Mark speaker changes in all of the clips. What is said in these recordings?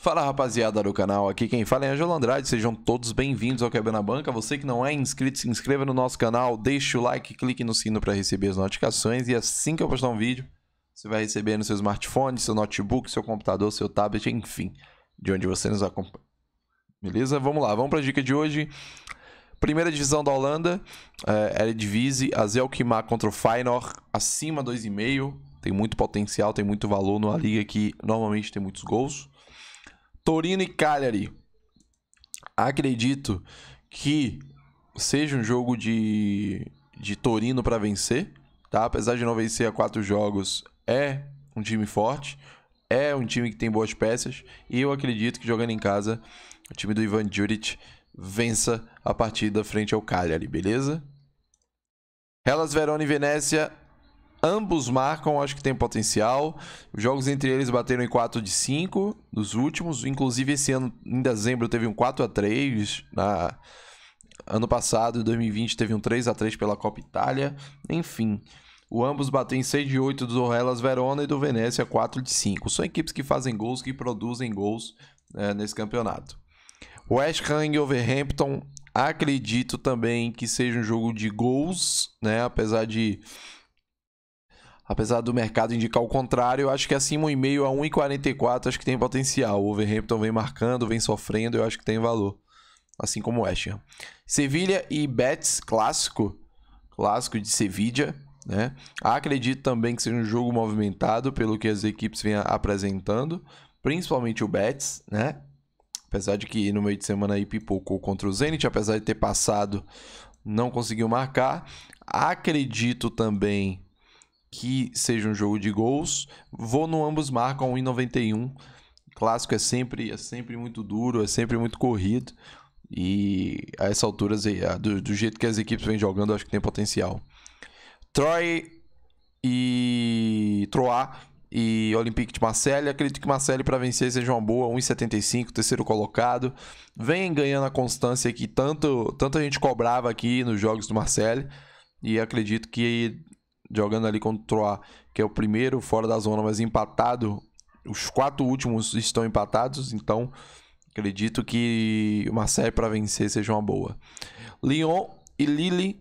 Speaker 1: Fala rapaziada do canal, aqui quem fala é Angelo Andrade, sejam todos bem-vindos ao Quebra na Banca. Você que não é inscrito, se inscreva no nosso canal, deixe o like, clique no sino para receber as notificações e assim que eu postar um vídeo, você vai receber no seu smartphone, seu notebook, seu computador, seu tablet, enfim, de onde você nos acompanha. Beleza? Vamos lá, vamos para a dica de hoje. Primeira divisão da Holanda, é, Eredivisie, Azelkmaar contra o Feyenoord, acima 2,5. Tem muito potencial, tem muito valor numa liga que normalmente tem muitos gols. Torino e Cagliari. Acredito que seja um jogo de, de Torino para vencer, tá? Apesar de não vencer a quatro jogos, é um time forte, é um time que tem boas peças e eu acredito que jogando em casa, o time do Ivan Djuric vença a partida frente ao Cagliari, beleza? Hellas Verona e Venécia Ambos marcam, acho que tem potencial. Os jogos entre eles bateram em 4 de 5 nos últimos. Inclusive, esse ano, em dezembro, teve um 4 a 3 na... Ano passado, em 2020, teve um 3 a 3 pela Copa Itália. Enfim, o ambos bateu em 6 de 8 do Hellas Verona e do Venécia 4 de 5. São equipes que fazem gols, que produzem gols é, nesse campeonato. West Ham e Overhampton, acredito também que seja um jogo de gols, né? Apesar de Apesar do mercado indicar o contrário, eu acho que acima 1,5 a 1,44 acho que tem potencial. O Wolverhampton vem marcando, vem sofrendo, eu acho que tem valor. Assim como o West Ham. Sevilha e Betis, clássico. Clássico de Sevilha, né? Acredito também que seja um jogo movimentado pelo que as equipes vêm apresentando, principalmente o Betis, né? Apesar de que no meio de semana aí pipocou contra o Zenit, apesar de ter passado, não conseguiu marcar. Acredito também que seja um jogo de gols. Vou no ambos marcam 1,91. Clássico é sempre, é sempre muito duro, é sempre muito corrido. E a essa altura, assim, do, do jeito que as equipes vêm jogando, acho que tem potencial. Troy e Troar e Olympique de Marseille. Acredito que Marseille para vencer seja uma boa, 1,75, terceiro colocado. Vem ganhando a constância que tanto, tanto a gente cobrava aqui nos jogos do Marseille. E acredito que jogando ali contra o Troa, que é o primeiro fora da zona, mas empatado. Os quatro últimos estão empatados, então acredito que uma série para vencer seja uma boa. Lyon e Lille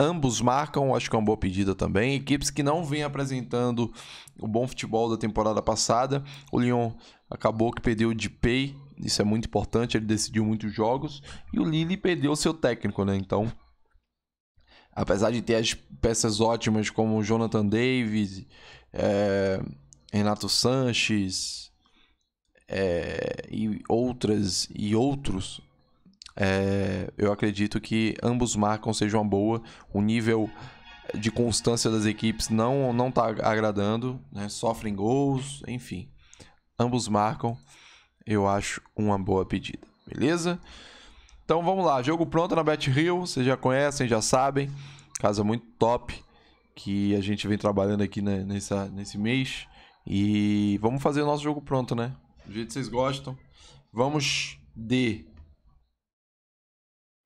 Speaker 1: ambos marcam, acho que é uma boa pedida também. Equipes que não vêm apresentando o bom futebol da temporada passada. O Lyon acabou que perdeu o pay, isso é muito importante, ele decidiu muitos jogos. E o Lille perdeu seu técnico, né? Então apesar de ter as peças ótimas como Jonathan Davis, é, Renato Sanches é, e outras e outros, é, eu acredito que ambos marcam seja uma boa. O nível de constância das equipes não não está agradando, né? sofrem gols, enfim. Ambos marcam, eu acho uma boa pedida, beleza? Então vamos lá, jogo pronto na Bet vocês já conhecem, já sabem. Casa muito top que a gente vem trabalhando aqui né, nessa, nesse mês. E vamos fazer o nosso jogo pronto, né? Do jeito que vocês gostam. Vamos de. Deixa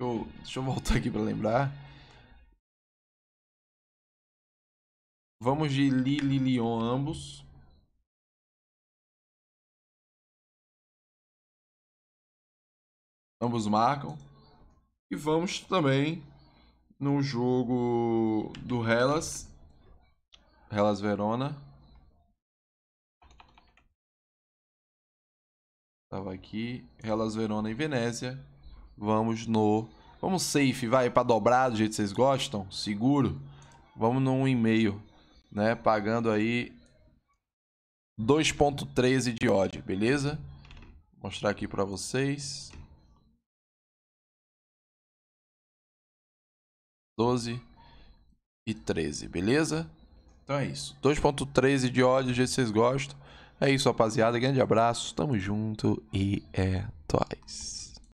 Speaker 1: eu, deixa eu voltar aqui para lembrar. Vamos de Lilion ambos. Ambos marcam. E vamos também no jogo do Hellas. Hellas Verona. Tava aqui. Hellas Verona e Venésia. Vamos no. Vamos safe, vai, para dobrar do jeito que vocês gostam. Seguro. Vamos num e-mail, né? Pagando aí 2.13 de odd, beleza? Vou mostrar aqui para vocês. 12 e 13, beleza? Então é isso. 2.13 de ódio, do vocês gostam. É isso, rapaziada. Grande abraço, tamo junto e é nóis.